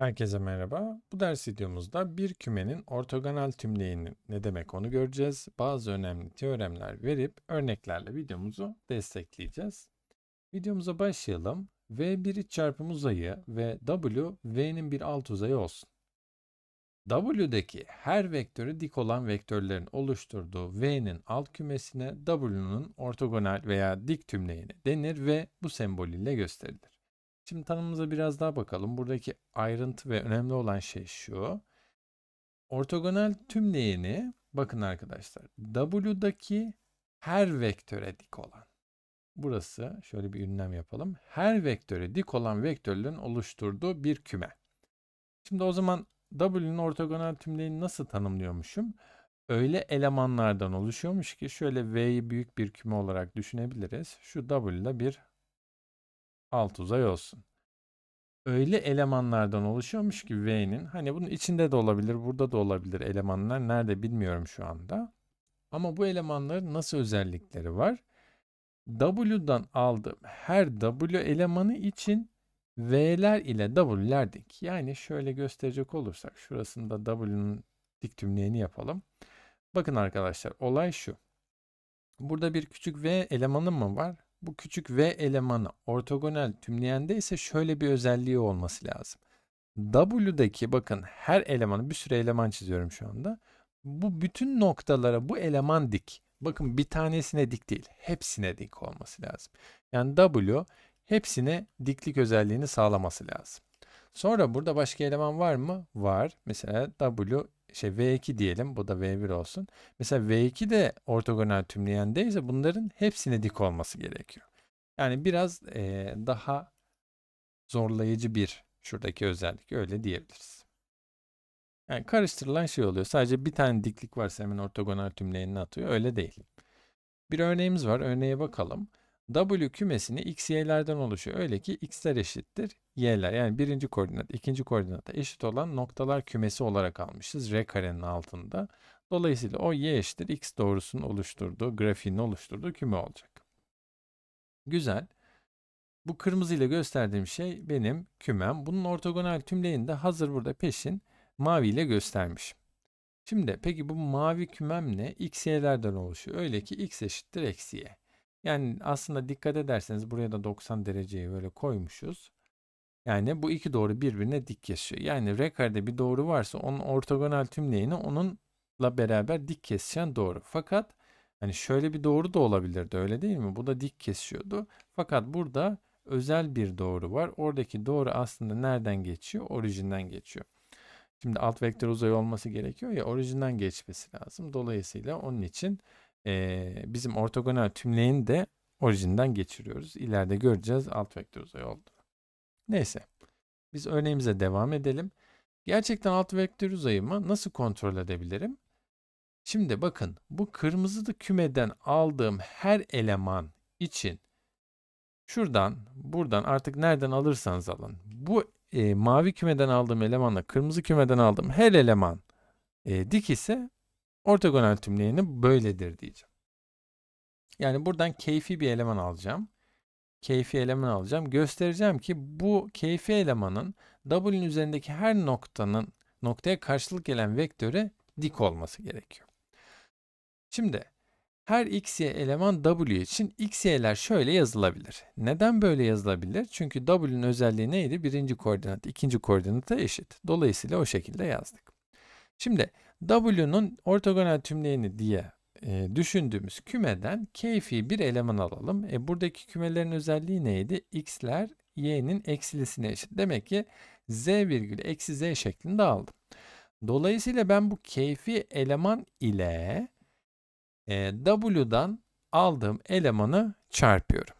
Herkese merhaba. Bu ders videomuzda bir kümenin ortogonal tümleyinin ne demek onu göreceğiz. Bazı önemli teoremler verip örneklerle videomuzu destekleyeceğiz. Videomuza başlayalım. v bir iç çarpım uzayı ve W, V'nin bir alt uzayı olsun. W'deki her vektörü dik olan vektörlerin oluşturduğu V'nin alt kümesine W'nun ortogonal veya dik tümleyini denir ve bu sembol ile gösterilir. Şimdi tanımımıza biraz daha bakalım. Buradaki ayrıntı ve önemli olan şey şu. Ortogonal tümleyeni bakın arkadaşlar W'daki her vektöre dik olan. Burası şöyle bir ünlem yapalım. Her vektöre dik olan vektörlerin oluşturduğu bir küme. Şimdi o zaman W'nin ortogonal tümleyeni nasıl tanımlıyormuşum? Öyle elemanlardan oluşuyormuş ki şöyle V'yi büyük bir küme olarak düşünebiliriz. Şu W'da bir alt uzay olsun. Öyle elemanlardan oluşuyormuş ki V'nin hani bunun içinde de olabilir burada da olabilir elemanlar nerede bilmiyorum şu anda. Ama bu elemanların nasıl özellikleri var? W'dan aldım. her W elemanı için V'ler ile W'ler dik. Yani şöyle gösterecek olursak şurasında W'nun dik tümleyeni yapalım. Bakın arkadaşlar olay şu. Burada bir küçük V elemanı mı var? Bu küçük v elemanı ortogonal tümleyende ise şöyle bir özelliği olması lazım. W'deki, bakın her elemanı bir sürü eleman çiziyorum şu anda. Bu bütün noktalara bu eleman dik. Bakın bir tanesine dik değil. Hepsine dik olması lazım. Yani W hepsine diklik özelliğini sağlaması lazım. Sonra burada başka eleman var mı? Var. Mesela W şey V2 diyelim. Bu da V1 olsun. Mesela V2 de ortogonal tümleyendeyse bunların hepsine dik olması gerekiyor. Yani biraz e, daha zorlayıcı bir şuradaki özellik öyle diyebiliriz. Yani karıştırılan şey oluyor. Sadece bir tane diklik varsa hemen ortogonal tümleyenini atıyor. Öyle değil. Bir örneğimiz var. Örneğe bakalım. W kümesini x, y'lerden oluşuyor. Öyle ki x'ler eşittir y'ler. Yani birinci koordinat, ikinci koordinata eşit olan noktalar kümesi olarak almışız r karenin altında. Dolayısıyla o y eşittir x doğrusunun oluşturduğu, grafiğini oluşturduğu küme olacak. Güzel. Bu kırmızıyla gösterdiğim şey benim kümem. Bunun ortogonal tümleyini de hazır burada peşin maviyle göstermişim. Şimdi peki bu mavi kümem ne? X, Y'lerden oluşuyor. Öyle ki X eşittir eksi Y. Yani aslında dikkat ederseniz buraya da 90 dereceyi böyle koymuşuz. Yani bu iki doğru birbirine dik kesiyor. Yani R bir doğru varsa onun ortogonal tümleyeni onunla beraber dik kesişen doğru. Fakat hani şöyle bir doğru da olabilirdi öyle değil mi? Bu da dik kesiyordu. Fakat burada özel bir doğru var. Oradaki doğru aslında nereden geçiyor? Orijinden geçiyor. Şimdi alt vektör uzay olması gerekiyor ya orijinden geçmesi lazım. Dolayısıyla onun için e, bizim ortogonal tümleğin de orijinden geçiriyoruz. İleride göreceğiz alt vektör uzay oldu Neyse. Biz örneğimize devam edelim. Gerçekten alt vektör uzayımı nasıl kontrol edebilirim? Şimdi bakın bu kırmızılı kümeden aldığım her eleman için şuradan buradan artık nereden alırsanız alın. Bu e, mavi kümeden aldığım elemanla kırmızı kümeden aldığım her eleman e, dik ise Ortogonal tümleyeni böyledir diyeceğim. Yani buradan keyfi bir eleman alacağım. Keyfi eleman alacağım. Göstereceğim ki bu keyfi elemanın W'nin üzerindeki her noktanın noktaya karşılık gelen vektöre dik olması gerekiyor. Şimdi her x, y eleman w için x, y'ler şöyle yazılabilir. Neden böyle yazılabilir? Çünkü w'nin özelliği neydi? Birinci koordinat, ikinci koordinata eşit. Dolayısıyla o şekilde yazdık. Şimdi W'nun ortogonal tümleyeni diye e, düşündüğümüz kümeden keyfi bir eleman alalım. E, buradaki kümelerin özelliği neydi? X'ler y'nin eksilisine eşit. Demek ki z virgül eksi z şeklinde aldım. Dolayısıyla ben bu keyfi eleman ile e, W'dan aldığım elemanı çarpıyorum.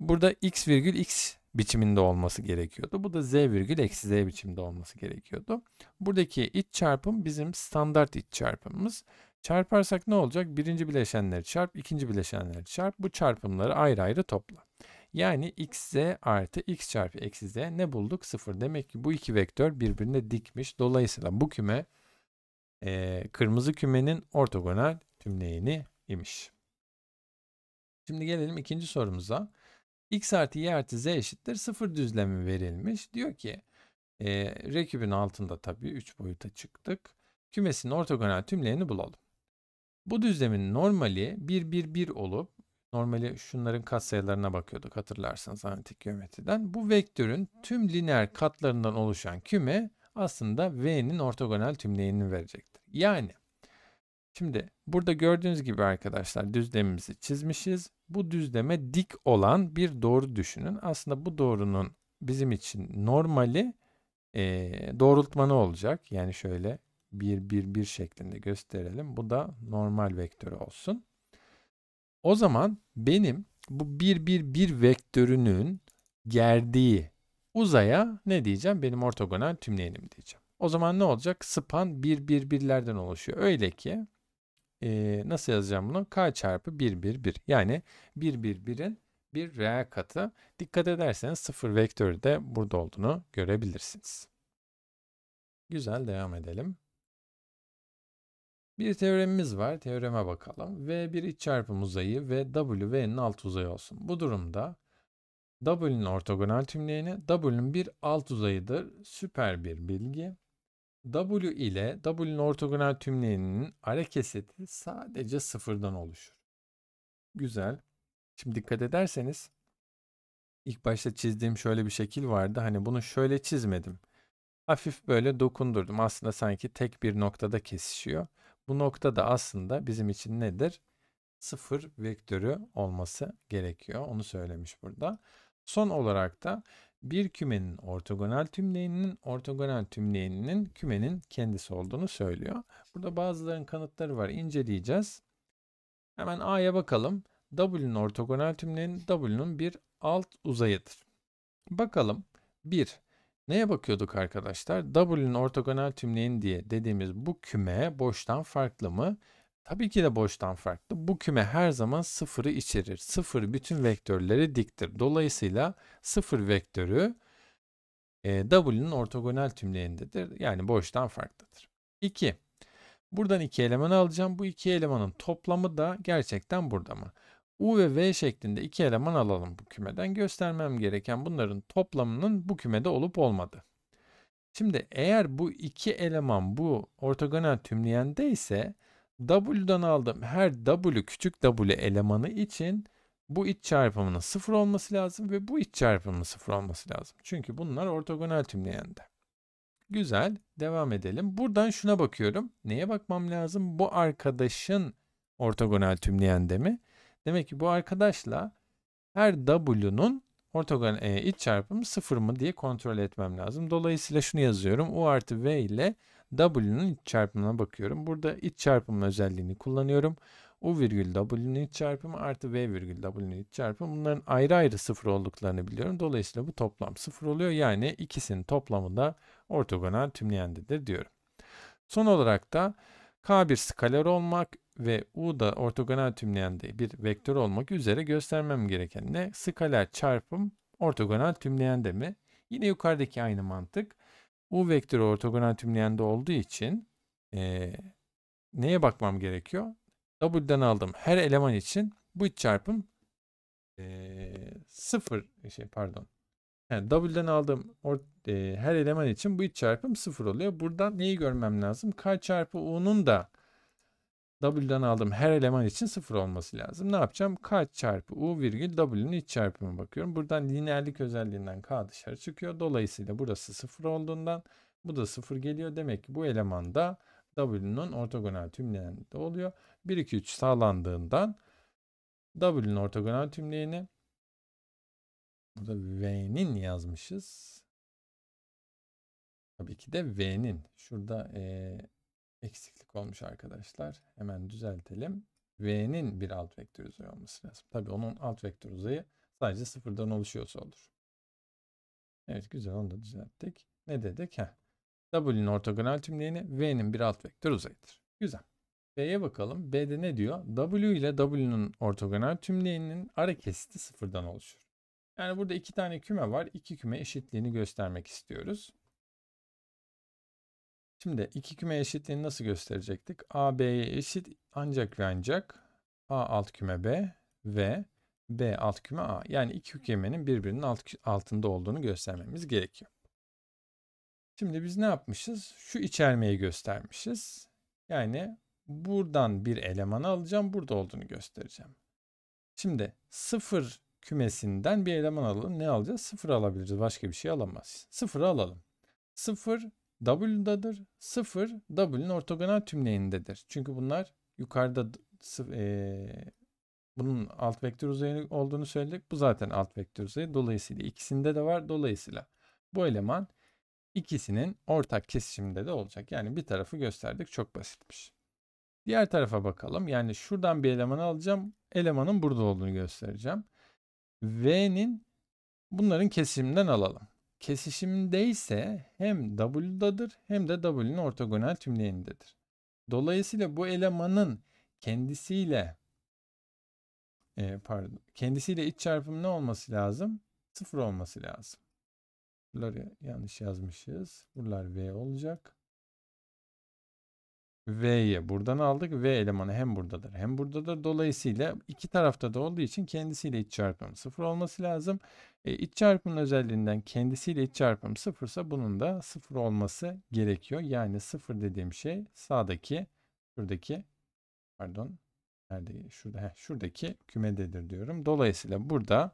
Burada x virgül x biçiminde olması gerekiyordu. Bu da z virgül eksi z biçiminde olması gerekiyordu. Buradaki iç çarpım bizim standart iç çarpımımız. Çarparsak ne olacak? Birinci bileşenleri çarp, ikinci bileşenleri çarp. Bu çarpımları ayrı ayrı topla. Yani xz artı x çarpı eksi z ne bulduk? Sıfır. Demek ki bu iki vektör birbirine dikmiş. Dolayısıyla bu küme e, kırmızı kümenin ortogonal tümleyeni imiş. Şimdi gelelim ikinci sorumuza x artı y artı z eşittir sıfır düzlemi verilmiş. Diyor ki e, rekübün altında tabii 3 boyuta çıktık. Kümesin ortogonal tümlerini bulalım. Bu düzlemin normali 1 1 1 olup normali şunların katsayılarına bakıyorduk hatırlarsanız analitik geometriden. Bu vektörün tüm lineer katlarından oluşan küme aslında V'nin ortogonal tümleğini verecektir. Yani Şimdi burada gördüğünüz gibi arkadaşlar düzlemimizi çizmişiz. Bu düzleme dik olan bir doğru düşünün. Aslında bu doğrunun bizim için normali e, doğrultmanı olacak. Yani şöyle 1 1 1 şeklinde gösterelim. Bu da normal vektörü olsun. O zaman benim bu 1 1 1 vektörünün gerdiği uzaya ne diyeceğim? Benim ortogonal tümleyenim diyeceğim. O zaman ne olacak? Span 1 1 birlerden oluşuyor. Öyle ki e, nasıl yazacağım bunu? K çarpı 1 1 1. Yani 1 1 1'in bir reel katı. Dikkat ederseniz sıfır vektörü de burada olduğunu görebilirsiniz. Güzel devam edelim. Bir teoremimiz var. Teoreme bakalım. V bir iç çarpım uzayı ve W V'nin alt uzayı olsun. Bu durumda W'nin ortogonal tümleyeni W'nin bir alt uzayıdır. Süper bir bilgi. W ile W'nin ortogonal tümleyeninin ara keseti sadece sıfırdan oluşur. Güzel. Şimdi dikkat ederseniz ilk başta çizdiğim şöyle bir şekil vardı. Hani bunu şöyle çizmedim. Hafif böyle dokundurdum. Aslında sanki tek bir noktada kesişiyor. Bu nokta da aslında bizim için nedir? Sıfır vektörü olması gerekiyor. Onu söylemiş burada. Son olarak da bir kümenin ortogonal tümleyeninin ortogonal tümleyeninin kümenin kendisi olduğunu söylüyor. Burada bazıların kanıtları var. inceleyeceğiz. Hemen A'ya bakalım. W'nin ortogonal tümleyeni W'nin bir alt uzayıdır. Bakalım. 1. Neye bakıyorduk arkadaşlar? W'nin ortogonal tümleyeni diye dediğimiz bu küme boştan farklı mı? Tabii ki de boştan farklı. Bu küme her zaman sıfırı içerir. Sıfır bütün vektörleri diktir. Dolayısıyla sıfır vektörü e, W'nin ortogonal tümleğindedir. Yani boştan farklıdır. 2. Buradan iki eleman alacağım. Bu iki elemanın toplamı da gerçekten burada mı? U ve V şeklinde iki eleman alalım bu kümeden. Göstermem gereken bunların toplamının bu kümede olup olmadı. Şimdi eğer bu iki eleman bu ortogonal tümleyende ise W'dan aldım. Her W küçük W elemanı için bu iç çarpımının sıfır olması lazım ve bu iç çarpımının sıfır olması lazım. Çünkü bunlar ortogonal tümleyende. Güzel. Devam edelim. Buradan şuna bakıyorum. Neye bakmam lazım? Bu arkadaşın ortogonal tümleyende mi? Demek ki bu arkadaşla her W'nun ortogonal e, iç çarpımı sıfır mı diye kontrol etmem lazım. Dolayısıyla şunu yazıyorum. U artı V ile W'nun iç çarpımına bakıyorum. Burada iç çarpım özelliğini kullanıyorum. U virgül W'nun iç çarpımı artı V virgül W'nun iç çarpımı. Bunların ayrı ayrı sıfır olduklarını biliyorum. Dolayısıyla bu toplam sıfır oluyor. Yani ikisinin toplamı da ortogonal tümleyendedir diyorum. Son olarak da k bir skaler olmak ve U da ortogonal tümleyende bir vektör olmak üzere göstermem gereken ne? Skaler çarpım ortogonal tümleyende mi? Yine yukarıdaki aynı mantık. U vektörü ortogonal tümleyende olduğu için e, neye bakmam gerekiyor? W'den aldım. Her eleman için bu çarpım e, sıfır şey pardon. Yani W'den aldığım or, e, her eleman için bu iç çarpım sıfır oluyor. Buradan neyi görmem lazım? K çarpı U'nun da W'dan aldığım her eleman için sıfır olması lazım. Ne yapacağım? K çarpı U virgül W'nin iç çarpımı bakıyorum. Buradan lineerlik özelliğinden K dışarı çıkıyor. Dolayısıyla burası sıfır olduğundan bu da sıfır geliyor. Demek ki bu eleman da w'nin ortogonal tümleyeninde oluyor. 1, 2, 3 sağlandığından w'nin ortogonal tümleyeni burada V'nin yazmışız. Tabii ki de V'nin. Şurada eee eksiklik olmuş arkadaşlar. Hemen düzeltelim. V'nin bir alt vektör uzayı olması lazım. Tabii onun alt vektör uzayı sadece sıfırdan oluşuyorsa olur. Evet güzel onu da düzelttik. Ne dedik? Heh. W'nin ortogonal tümleyeni V'nin bir alt vektör uzayıdır. Güzel. B'ye bakalım. B'de ne diyor? W ile W'nin ortogonal tümleyeninin ara kesiti sıfırdan oluşur. Yani burada iki tane küme var. İki küme eşitliğini göstermek istiyoruz. Şimdi iki küme eşitliğini nasıl gösterecektik? A B'ye eşit ancak ve ancak A alt küme B ve B alt küme A. Yani iki kümenin birbirinin alt, altında olduğunu göstermemiz gerekiyor. Şimdi biz ne yapmışız? Şu içermeyi göstermişiz. Yani buradan bir elemanı alacağım. Burada olduğunu göstereceğim. Şimdi sıfır kümesinden bir eleman alalım. Ne alacağız? Sıfır alabiliriz. Başka bir şey alamaz. Sıfırı alalım. Sıfır W'dadır. 0 W'nin ortogonal tümlenindedir. Çünkü bunlar yukarıda e, bunun alt vektör uzayı olduğunu söyledik. Bu zaten alt vektör uzayı. Dolayısıyla ikisinde de var. Dolayısıyla bu eleman ikisinin ortak kesişiminde de olacak. Yani bir tarafı gösterdik. Çok basitmiş. Diğer tarafa bakalım. Yani şuradan bir eleman alacağım. Elemanın burada olduğunu göstereceğim. V'nin bunların kesişiminden alalım kesişimdeyse hem W'dadır hem de W'nin ortogonal tümleyenindedir. Dolayısıyla bu elemanın kendisiyle e, pardon kendisiyle iç çarpımı ne olması lazım? Sıfır olması lazım. Buraları yanlış yazmışız. Buralar V olacak. V'ye buradan aldık. V elemanı hem buradadır hem buradadır. Dolayısıyla iki tarafta da olduğu için kendisiyle iç çarpımı sıfır olması lazım. E, iç çarpımın özelliğinden kendisiyle iç çarpım sıfırsa bunun da sıfır olması gerekiyor. Yani sıfır dediğim şey sağdaki şuradaki pardon nerede şurada heh, şuradaki kümededir diyorum. Dolayısıyla burada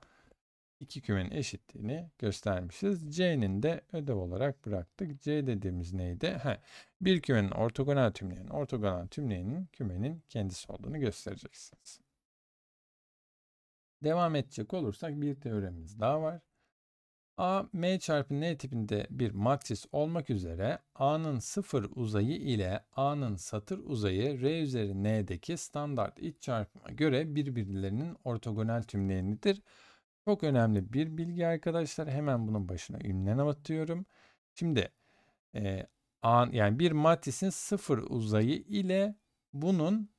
iki kümenin eşitliğini göstermişiz. C'nin de ödev olarak bıraktık. C dediğimiz neydi? Ha, bir kümenin ortogonal tümleyen, ortogonal tümleyenin kümenin kendisi olduğunu göstereceksiniz. Devam edecek olursak bir teoremimiz daha var. A, M çarpı N tipinde bir matris olmak üzere A'nın sıfır uzayı ile A'nın satır uzayı R üzeri N'deki standart iç çarpıma göre birbirlerinin ortogonal tümlenidir. Çok önemli bir bilgi arkadaşlar. Hemen bunun başına ünlen atıyorum. Şimdi e, A, yani bir matrisin sıfır uzayı ile bunun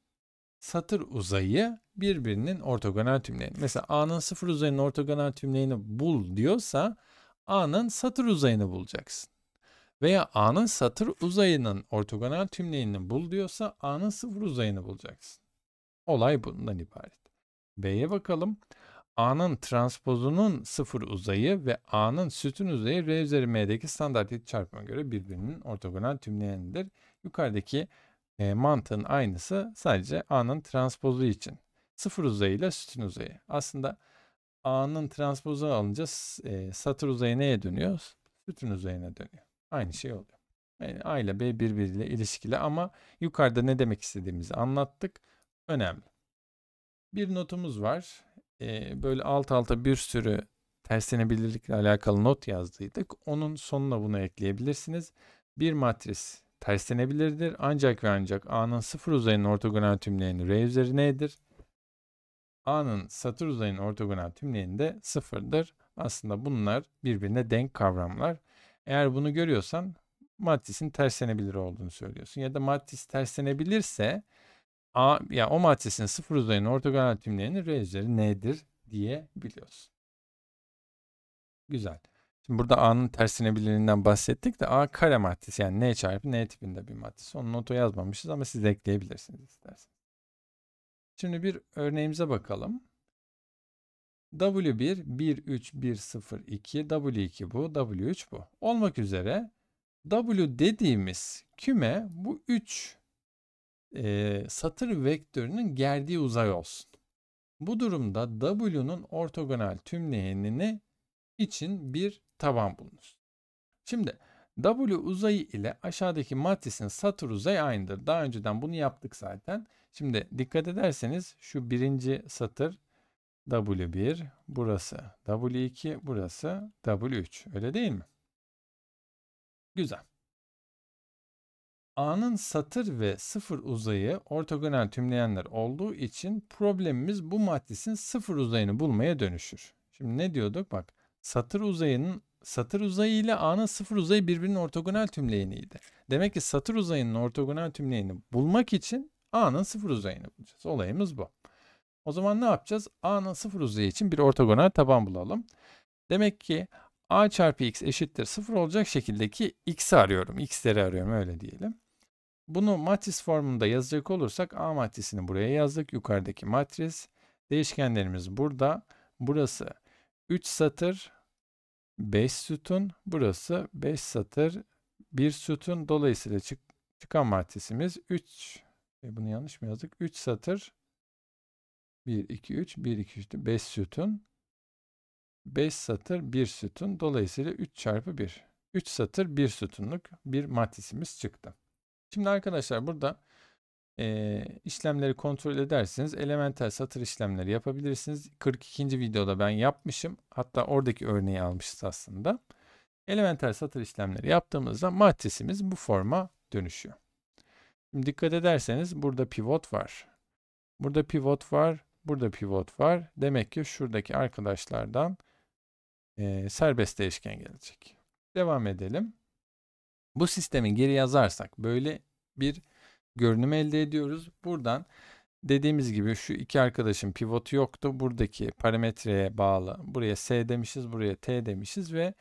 satır uzayı birbirinin ortogonal tümleği. Mesela A'nın sıfır uzayının ortogonal tümlerini bul diyorsa A'nın satır uzayını bulacaksın. Veya A'nın satır uzayının ortogonal tümlerini bul diyorsa A'nın sıfır uzayını bulacaksın. Olay bundan ibaret. B'ye bakalım. A'nın transpozunun sıfır uzayı ve A'nın sütun uzayı R üzeri M'deki standart çarpıma göre birbirinin ortogonal tümleğindir. Yukarıdaki e, mantığın aynısı sadece A'nın transpozu için. Sıfır ile sütun uzayı. Aslında A'nın transpozu alınca e, satır uzayı neye dönüyor? Sütun uzayına dönüyor. Aynı şey oluyor. Yani A ile B birbiriyle ilişkili ama yukarıda ne demek istediğimizi anlattık. Önemli. Bir notumuz var. E, böyle alt alta bir sürü terslenebilirlikle alakalı not yazdıydık. Onun sonuna bunu ekleyebilirsiniz. Bir matris terslenebilirdir. Ancak ve ancak A'nın sıfır uzayının ortogonal tümleyeni R üzeri A'nın satır uzayının ortogonal tümleyeni de sıfırdır. Aslında bunlar birbirine denk kavramlar. Eğer bunu görüyorsan matrisin terslenebilir olduğunu söylüyorsun. Ya da matris terslenebilirse A, ya o matrisin sıfır uzayının ortogonal tümleyeni R üzeri diye biliyorsun. Güzel. Şimdi burada A'nın tersine bilininden bahsettik de A kare maddesi yani N çarpı N tipinde bir maddesi. Onun notu yazmamışız ama siz de ekleyebilirsiniz isterseniz. Şimdi bir örneğimize bakalım. W1, 1, 3, 1, 0, 2, W2 bu, W3 bu. Olmak üzere W dediğimiz küme bu 3 e, satır vektörünün gerdiği uzay olsun. Bu durumda W'nun ortogonal tümleyenini için bir taban bulunuz. Şimdi W uzayı ile aşağıdaki matrisin satır uzayı aynıdır. Daha önceden bunu yaptık zaten. Şimdi dikkat ederseniz şu birinci satır W1 burası W2 burası W3 öyle değil mi? Güzel. A'nın satır ve sıfır uzayı ortogonal tümleyenler olduğu için problemimiz bu matrisin sıfır uzayını bulmaya dönüşür. Şimdi ne diyorduk? Bak satır uzayının satır uzayı ile A'nın sıfır uzayı birbirinin ortogonal tümleyeniydi. Demek ki satır uzayının ortogonal tümleyeni bulmak için A'nın sıfır uzayını bulacağız. Olayımız bu. O zaman ne yapacağız? A'nın sıfır uzayı için bir ortogonal taban bulalım. Demek ki A çarpı X eşittir sıfır olacak şekildeki X'i arıyorum. X'leri arıyorum öyle diyelim. Bunu matris formunda yazacak olursak A matrisini buraya yazdık. Yukarıdaki matris. Değişkenlerimiz burada. Burası 3 satır 5 sütun. Burası 5 satır 1 sütun. Dolayısıyla çık çıkan matrisimiz 3. E bunu yanlış mı yazdık? 3 satır 1, 2, 3, 1, 2, 3, 5 sütun. 5 satır 1 sütun. Dolayısıyla 3 çarpı 1. 3 satır 1 sütunluk bir matrisimiz çıktı. Şimdi arkadaşlar burada e, işlemleri kontrol edersiniz. Elemental satır işlemleri yapabilirsiniz. 42. videoda ben yapmışım. Hatta oradaki örneği almışız aslında. Elemental satır işlemleri yaptığımızda matrisimiz bu forma dönüşüyor. Şimdi dikkat ederseniz burada pivot var. Burada pivot var. Burada pivot var. Demek ki şuradaki arkadaşlardan e, serbest değişken gelecek. Devam edelim. Bu sistemi geri yazarsak böyle bir görünüm elde ediyoruz. Buradan dediğimiz gibi şu iki arkadaşın pivotu yoktu. Buradaki parametreye bağlı. Buraya S demişiz, buraya T demişiz ve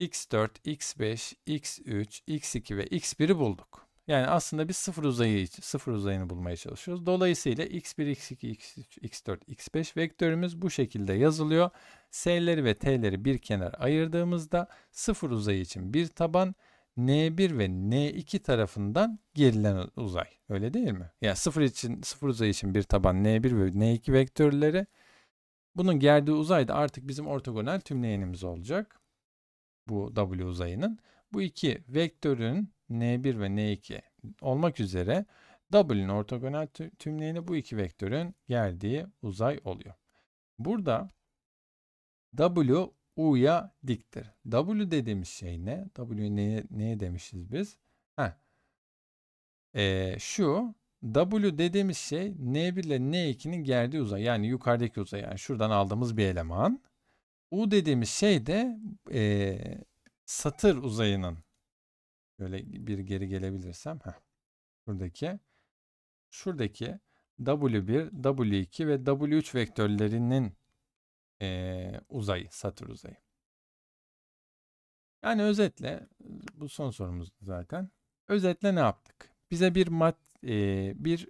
x4, x5, x3, x2 ve x1'i bulduk. Yani aslında bir sıfır uzayı sıfır uzayını bulmaya çalışıyoruz. Dolayısıyla x1, x2, x3, x4, x5 vektörümüz bu şekilde yazılıyor. S'leri ve T'leri bir kenara ayırdığımızda sıfır uzayı için bir taban, N1 ve N2 tarafından gerilen uzay. Öyle değil mi? Yani sıfır için sıfır uzay için bir taban N1 ve N2 vektörleri. Bunun gerdiği uzay da artık bizim ortogonal tümleyenimiz olacak. Bu W uzayının. Bu iki vektörün N1 ve N2 olmak üzere W'nin ortogonal tümleyeni bu iki vektörün gerdiği uzay oluyor. Burada W U'ya diktir. W dediğimiz şey ne? W neye, neye demişiz biz? Heh. Ee, şu W dediğimiz şey N1 ile N2'nin gerdiği uzay. Yani yukarıdaki uzay. Yani şuradan aldığımız bir eleman. U dediğimiz şey de e, satır uzayının böyle bir geri gelebilirsem heh, şuradaki şuradaki W1, W2 ve W3 vektörlerinin e, uzayı, satır uzayı. Yani özetle bu son sorumuz zaten. Özetle ne yaptık? Bize bir mat e, bir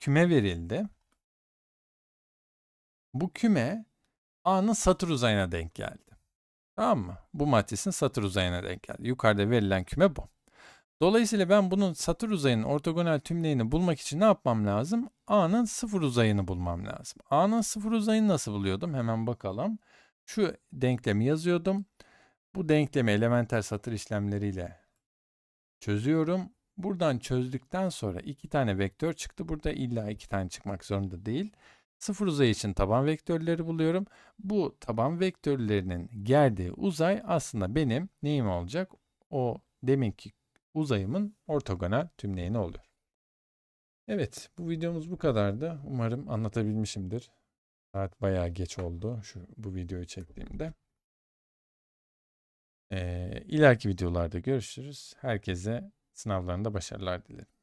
küme verildi. Bu küme A'nın satır uzayına denk geldi. Tamam mı? Bu matrisin satır uzayına denk geldi. Yukarıda verilen küme bu. Dolayısıyla ben bunun satır uzayının ortogonal tümleyini bulmak için ne yapmam lazım? A'nın sıfır uzayını bulmam lazım. A'nın sıfır uzayını nasıl buluyordum? Hemen bakalım. Şu denklemi yazıyordum. Bu denklemi elementer satır işlemleriyle çözüyorum. Buradan çözdükten sonra iki tane vektör çıktı. Burada illa iki tane çıkmak zorunda değil. Sıfır uzay için taban vektörleri buluyorum. Bu taban vektörlerinin gerdiği uzay aslında benim neyim olacak? O deminki uzayımın ortogonal tümleyeni oluyor. Evet bu videomuz bu kadardı. Umarım anlatabilmişimdir. Saat bayağı geç oldu şu bu videoyu çektiğimde. Ee, ileriki videolarda görüşürüz. Herkese sınavlarında başarılar dilerim.